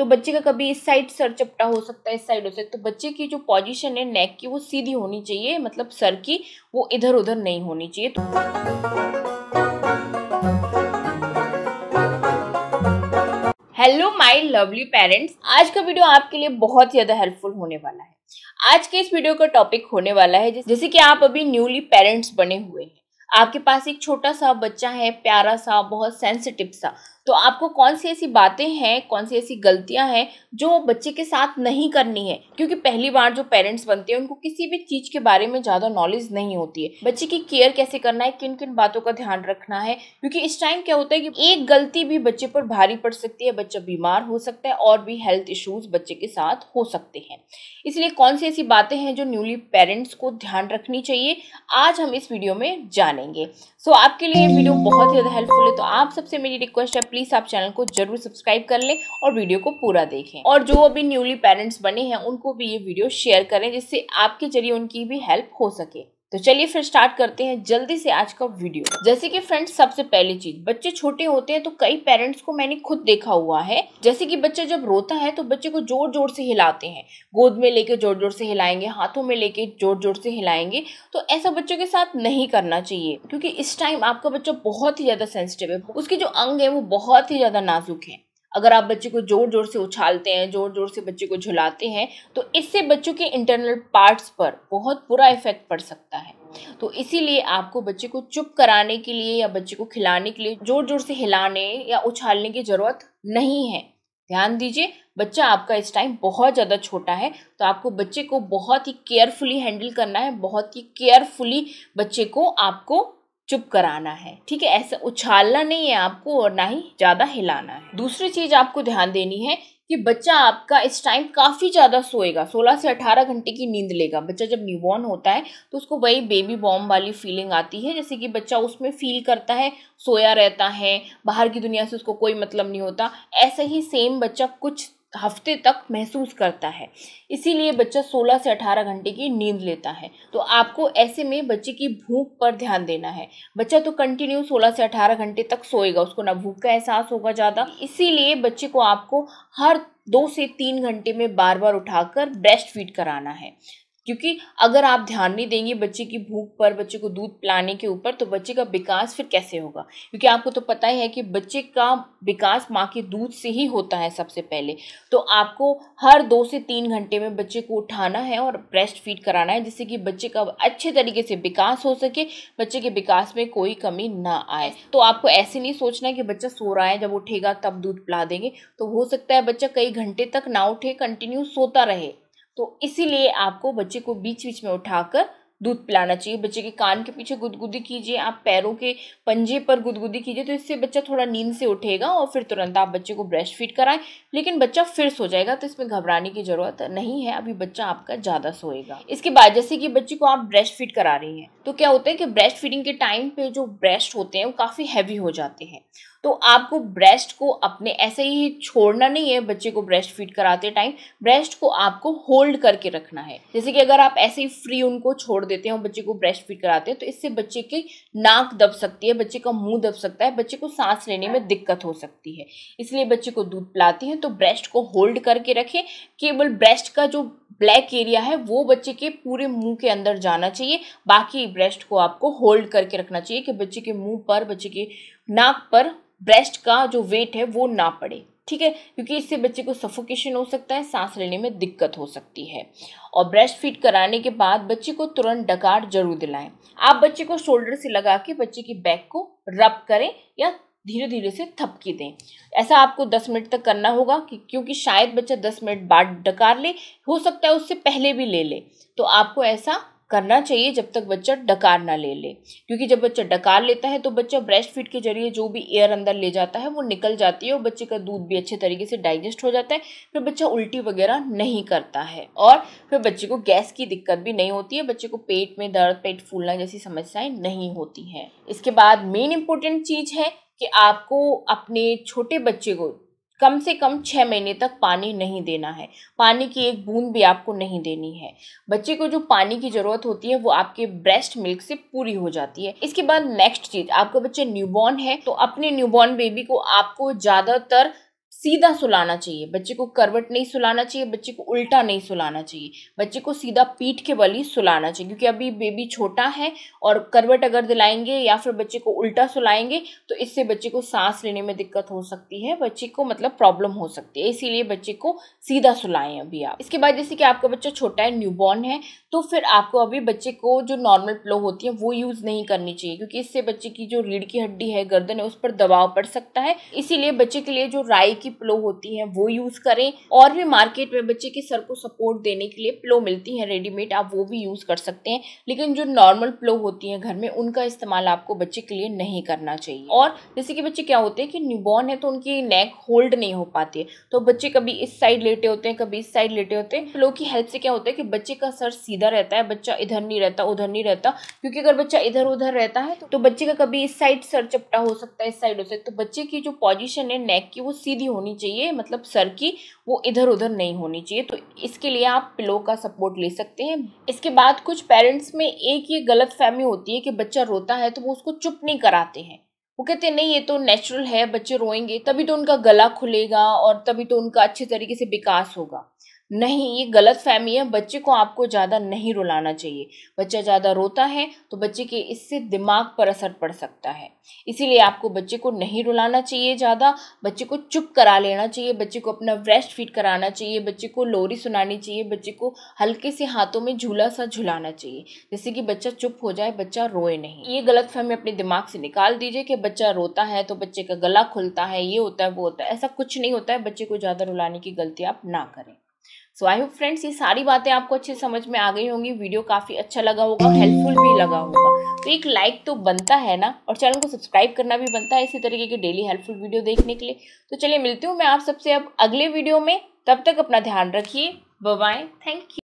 तो बच्चे का कभी इस साइड सर चपटा हो सकता है इस साइड हो सकता है तो बच्चे की जो पोजीशन है नेक की वो सीधी होनी चाहिए मतलब सर की वो इधर उधर नहीं होनी चाहिए हेलो माय लवली पेरेंट्स आज का वीडियो आपके लिए बहुत ज़्यादा हेल्पफुल होने वाला है आज के इस वीडियो का टॉपिक होने वाला है जैसे कि आप अभी न्यूली पेरेंट्स बने हुए हैं आपके पास एक छोटा सा बच्चा है प्यारा सा बहुत सेंसिटिव सा तो आपको कौन सी ऐसी बातें हैं कौन सी ऐसी गलतियां हैं जो बच्चे के साथ नहीं करनी है क्योंकि पहली बार जो पेरेंट्स बनते हैं उनको किसी भी चीज के बारे में ज़्यादा नॉलेज नहीं होती है बच्चे की केयर कैसे करना है किन किन बातों का ध्यान रखना है क्योंकि इस टाइम क्या होता है कि एक गलती भी बच्चे पर भारी पड़ सकती है बच्चा बीमार हो सकता है और भी हेल्थ इश्यूज बच्चे के साथ हो सकते हैं इसलिए कौन सी ऐसी बातें हैं जो न्यूली पेरेंट्स को ध्यान रखनी चाहिए आज हम इस वीडियो में जानेंगे सो so, आपके लिए वीडियो बहुत ही ज़्यादा हेल्पफुल है तो आप सबसे मेरी रिक्वेस्ट है प्लीज प्लीज़ आप चैनल को जरूर सब्सक्राइब कर लें और वीडियो को पूरा देखें और जो अभी न्यूली पेरेंट्स बने हैं उनको भी ये वीडियो शेयर करें जिससे आपके जरिए उनकी भी हेल्प हो सके तो चलिए फिर स्टार्ट करते हैं जल्दी से आज का वीडियो जैसे कि फ्रेंड्स सबसे पहली चीज बच्चे छोटे होते हैं तो कई पेरेंट्स को मैंने खुद देखा हुआ है जैसे कि बच्चा जब रोता है तो बच्चे को जोर जोर से हिलाते हैं गोद में लेके जोर जोर से हिलाएंगे हाथों में लेके जोर जोर से हिलाएंगे तो ऐसा बच्चों के साथ नहीं करना चाहिए क्योंकि इस टाइम आपका बच्चा बहुत ही ज्यादा सेंसिटिव है उसके जो अंग है वो बहुत ही ज्यादा नाजुक है अगर आप बच्चे को जोर जोर से उछालते हैं जोर जोर से बच्चे को झुलाते हैं तो इससे बच्चों के इंटरनल पार्ट्स पर बहुत बुरा इफेक्ट पड़ सकता है तो इसीलिए आपको बच्चे को चुप कराने के लिए या बच्चे को खिलाने के लिए जोर जोर से हिलाने या उछालने की ज़रूरत नहीं है ध्यान दीजिए बच्चा आपका इस टाइम बहुत ज़्यादा छोटा है तो आपको बच्चे को बहुत ही केयरफुली हैंडल करना है बहुत ही केयरफुली बच्चे को आपको चुप कराना है ठीक है ऐसा उछालना नहीं है आपको और ना ही ज़्यादा हिलाना है दूसरी चीज़ आपको ध्यान देनी है कि बच्चा आपका इस टाइम काफ़ी ज़्यादा सोएगा 16 से 18 घंटे की नींद लेगा बच्चा जब न्यूबॉर्न होता है तो उसको वही बेबी बॉम वाली फीलिंग आती है जैसे कि बच्चा उसमें फील करता है सोया रहता है बाहर की दुनिया से उसको कोई मतलब नहीं होता ऐसे ही सेम बच्चा कुछ हफ्ते तक महसूस करता है इसीलिए बच्चा 16 से 18 घंटे की नींद लेता है तो आपको ऐसे में बच्चे की भूख पर ध्यान देना है बच्चा तो कंटिन्यू 16 से 18 घंटे तक सोएगा उसको ना भूख का एहसास होगा ज़्यादा इसीलिए बच्चे को आपको हर दो से तीन घंटे में बार बार उठाकर ब्रेस्ट फीड कराना है क्योंकि अगर आप ध्यान नहीं देंगे बच्चे की भूख पर बच्चे को दूध पिलाने के ऊपर तो बच्चे का विकास फिर कैसे होगा क्योंकि आपको तो पता ही है कि बच्चे का विकास माँ के दूध से ही होता है सबसे पहले तो आपको हर दो से तीन घंटे में बच्चे को उठाना है और ब्रेस्ट फीड कराना है जिससे कि बच्चे का अच्छे तरीके से विकास हो सके बच्चे के विकास में कोई कमी ना आए तो आपको ऐसे नहीं सोचना है कि बच्चा सो रहा है जब उठेगा तब दूध पिला देंगे तो हो सकता है बच्चा कई घंटे तक ना उठे कंटिन्यू सोता रहे तो इसीलिए आपको बच्चे को बीच बीच में उठाकर दूध पिलाना चाहिए बच्चे के कान के पीछे गुदगुदी कीजिए आप पैरों के पंजे पर गुदगुदी कीजिए तो इससे बच्चा थोड़ा नींद से उठेगा और फिर तुरंत आप बच्चे को ब्रेस्ट फीड कराएं लेकिन बच्चा फिर सो जाएगा तो इसमें घबराने की ज़रूरत नहीं है अभी बच्चा आपका ज़्यादा सोएगा इसके बाद जैसे कि बच्चे को आप ब्रेस्ट फीड करा रही हैं तो क्या होता है कि ब्रेस्ट फीडिंग के टाइम पर जो ब्रेस्ट होते हैं वो काफ़ी हैवी हो जाते हैं तो आपको ब्रेस्ट को अपने ऐसे ही छोड़ना नहीं है बच्चे को ब्रेस्ट फीड कराते टाइम ब्रेस्ट को आपको होल्ड करके रखना है जैसे कि अगर आप ऐसे ही फ्री उनको छोड़ देते हैं और बच्चे को ब्रेस्ट फीड कराते हैं तो इससे बच्चे की नाक दब सकती है बच्चे का मुंह दब सकता है बच्चे को सांस लेने में दिक्कत हो सकती है इसलिए बच्चे को दूध पिलाते हैं तो ब्रेस्ट को होल्ड करके रखें केवल ब्रेस्ट का जो ब्लैक एरिया है वो बच्चे के पूरे मुंह के अंदर जाना चाहिए बाकी ब्रेस्ट को आपको होल्ड करके रखना चाहिए कि बच्चे के मुंह पर बच्चे के नाक पर ब्रेस्ट का जो वेट है वो ना पड़े ठीक है क्योंकि इससे बच्चे को सफोकेशन हो सकता है सांस लेने में दिक्कत हो सकती है और ब्रेस्ट फीड कराने के बाद बच्चे को तुरंत डकार जरूर दिलाएं आप बच्चे को शोल्डर से लगा के बच्चे की बैक को रब करें या धीरे धीरे से थपकी दें ऐसा आपको 10 मिनट तक करना होगा कि क्योंकि शायद बच्चा 10 मिनट बाद डकार ले हो सकता है उससे पहले भी ले ले तो आपको ऐसा करना चाहिए जब तक बच्चा डकार ना ले ले क्योंकि जब बच्चा डकार लेता है तो बच्चा ब्रेस्ट फीड के जरिए जो भी एयर अंदर ले जाता है वो निकल जाती है और बच्चे का दूध भी अच्छे तरीके से डाइजेस्ट हो जाता है फिर बच्चा उल्टी वगैरह नहीं करता है और फिर बच्चे को गैस की दिक्कत भी नहीं होती है बच्चे को पेट में दर्द पेट फूलना जैसी समस्याएं नहीं होती हैं इसके बाद मेन इम्पोर्टेंट चीज़ है कि आपको अपने छोटे बच्चे को कम से कम छः महीने तक पानी नहीं देना है पानी की एक बूंद भी आपको नहीं देनी है बच्चे को जो पानी की ज़रूरत होती है वो आपके ब्रेस्ट मिल्क से पूरी हो जाती है इसके बाद नेक्स्ट चीज़ आपका बच्चा न्यूबॉर्न है तो अपने न्यूबॉर्न बेबी को आपको ज़्यादातर सीधा सुलाना चाहिए बच्चे को करवट नहीं सुलाना चाहिए बच्चे को उल्टा नहीं सुलाना चाहिए बच्चे को सीधा पीठ के बल ही सुलाना चाहिए क्योंकि अभी बेबी छोटा है और करवट अगर दिलाएंगे या फिर बच्चे को उल्टा सुलाएंगे तो इससे बच्चे को सांस लेने में दिक्कत हो सकती है बच्चे को मतलब प्रॉब्लम हो सकती है इसीलिए बच्चे को सीधा सुलाएं अभी आप इसके बाद जैसे कि आपका बच्चा छोटा है न्यूबॉर्न है तो फिर आपको अभी बच्चे को जो नॉर्मल प्लो होती है वो यूज़ नहीं करनी चाहिए क्योंकि इससे बच्चे की जो रीढ़ की हड्डी है गर्दन है उस पर दबाव पड़ सकता है इसीलिए बच्चे के लिए जो राई की की प्लो होती है वो यूज करें और भी मार्केट में बच्चे के सर को सपोर्ट देने के लिए प्लो मिलती है रेडीमेड आप वो भी यूज कर सकते हैं लेकिन जो नॉर्मल प्लो होती है घर में उनका इस्तेमाल आपको बच्चे के लिए नहीं करना चाहिए और जैसे कि बच्चे क्या होते हैं कि न्यूबॉर्न है तो उनकी नेक होल्ड नहीं हो पाती है तो बच्चे कभी इस साइड लेटे होते हैं कभी इस साइड लेटे होते हैं प्लो की हेल्प से क्या होता है कि बच्चे का सर सीधा रहता है बच्चा इधर नहीं रहता उधर नहीं रहता क्योंकि अगर बच्चा इधर उधर रहता है तो बच्चे का कभी इस साइड सर चपटा हो सकता है इस साइड हो सकता है तो बच्चे की जो पॉजिशन है नेक की वो सीधी हो होनी चाहिए मतलब सर की वो इधर उधर नहीं होनी चाहिए तो इसके लिए आप पिलो का सपोर्ट ले सकते हैं इसके बाद कुछ पेरेंट्स में एक ये गलत फहमी होती है कि बच्चा रोता है तो वो उसको चुप नहीं कराते हैं वो कहते हैं नहीं ये तो नेचुरल है बच्चे रोएंगे तभी तो उनका गला खुलेगा और तभी तो उनका अच्छे तरीके से विकास होगा नहीं ये गलत फहमी है बच्चे को आपको ज़्यादा नहीं रुलाना चाहिए बच्चा ज़्यादा रोता है तो बच्चे के इससे दिमाग पर असर पड़ सकता है इसीलिए आपको बच्चे को नहीं रुलाना चाहिए ज़्यादा बच्चे को चुप करा लेना चाहिए बच्चे को अपना ब्रेस्ट फीड कराना चाहिए बच्चे को लोरी सुनानी चाहिए बच्चे को हल्के से हाथों में झूला सा झुलाना चाहिए जैसे कि बच्चा चुप हो जाए बच्चा रोए नहीं ये गलत फहमी अपने दिमाग से निकाल दीजिए कि बच्चा रोता है तो बच्चे का गला खुलता है ये होता है वो होता है ऐसा कुछ नहीं होता है बच्चे को ज़्यादा रुलाने की गलती आप ना करें सो आई होप फ्रेंड्स ये सारी बातें आपको अच्छे समझ में आ गई होंगी वीडियो काफ़ी अच्छा लगा होगा हेल्पफुल भी लगा होगा तो एक लाइक तो बनता है ना और चैनल को सब्सक्राइब करना भी बनता है इसी तरीके की डेली हेल्पफुल वीडियो देखने के लिए तो चलिए मिलती हूँ मैं आप सबसे अब अगले वीडियो में तब तक अपना ध्यान रखिए बाय थैंक यू